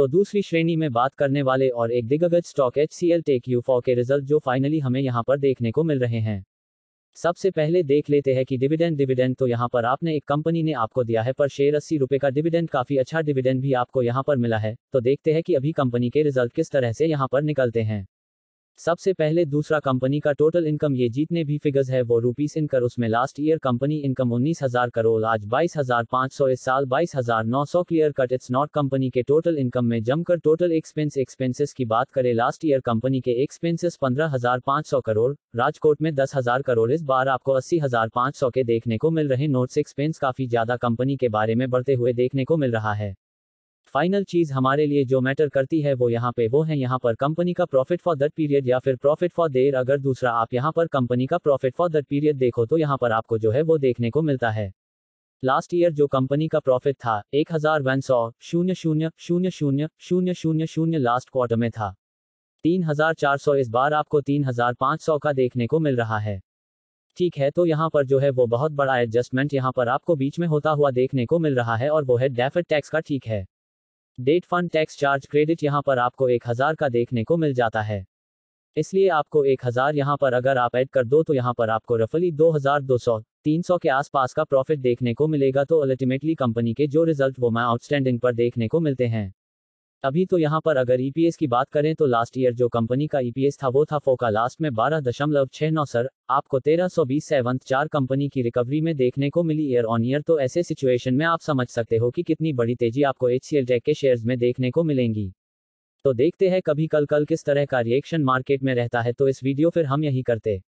तो दूसरी श्रेणी में बात करने वाले और एक दिग्गज stock H C L tech यूफॉ के रिजल्ट जो फाइनली हमें यहाँ पर देखने को मिल रहे हैं सबसे पहले देख लेते हैं कि डिविडेंड डिविडेंड तो यहाँ पर आपने एक कंपनी ने आपको दिया है पर शेयर अस्सी रुपये का डिविडेंड काफी अच्छा डिविडेंड भी आपको यहाँ पर मिला है तो देखते हैं कि अभी कंपनी के रिजल्ट किस तरह से यहाँ पर निकलते हैं सबसे पहले दूसरा कंपनी का टोटल इनकम ये जितने भी फिगर्स है वो रुपीस इन कर उसमें लास्ट ईयर कंपनी इनकम उन्नीस हजार करोड़ आज बाईस हजार पाँच सौ इस साल बाईस हजार नौ सौ clear cut it's not company के टोटल इनकम में जमकर टोटल एक्सपेंस एक्सपेंसेस की बात करें लास्ट ईयर कंपनी के एक्सपेंसेस पंद्रह हजार पाँच सौ करोड़ राजकोट में दस हजार करोड़ इस बार आपको अस्सी हजार पाँच सौ के देखने को मिल रहे नोट्स एक्सपेंस काफी ज्यादा कंपनी के बारे में बढ़ते हुए देखने को मिल रहा है फाइनल चीज हमारे लिए जो मैटर करती है वो यहाँ पे वो है यहाँ पर कंपनी का प्रॉफिट फॉर दैट पीरियड या फिर प्रॉफिट फॉर देर अगर दूसरा आप यहाँ पर कंपनी का प्रॉफिट फॉर दैट पीरियड देखो तो यहाँ पर आपको जो है वो देखने को मिलता है लास्ट ईयर जो कंपनी का प्रॉफिट था एक हजार वन सौ शून्य शून्य शून्य शून्य शून्य शून्य शून्य लास्ट क्वार्टर में था तीन हजार चार सौ इस बार आपको तीन हजार पाँच सौ का देखने को मिल रहा है ठीक है तो यहाँ पर जो है वो बहुत बड़ा एडजस्टमेंट यहाँ पर आपको बीच में होता हुआ देखने को मिल रहा है और वो है डेफिट टैक्स का ठीक है debt fund tax charge credit यहाँ पर आपको एक हज़ार का देखने को मिल जाता है इसलिए आपको एक हज़ार यहाँ पर अगर आप ऐड कर दो तो यहाँ पर आपको रफली दो हज़ार दो सौ तीन सौ के आसपास का प्रॉफिट देखने को मिलेगा तो अल्टीमेटली कंपनी के जो रिजल्ट वो मैं आउटस्टैंडिंग पर देखने को मिलते हैं अभी तो यहाँ पर अगर ईपीएस e की बात करें तो लास्ट ईयर जो कंपनी का ईपीएस e था वो था फोका लास्ट में बारह दशमलव छह नौ सर आपको तेरह सौ बीस सेवन चार कंपनी की रिकवरी में देखने को मिली ईयर ऑन ईयर तो ऐसे सिचुएशन में आप समझ सकते हो कि कितनी बड़ी तेजी आपको एच सी के शेयर्स में देखने को मिलेंगी तो देखते हैं कभी कल कल किस तरह का रिएक्शन मार्केट में रहता है तो इस वीडियो फिर हम यही करते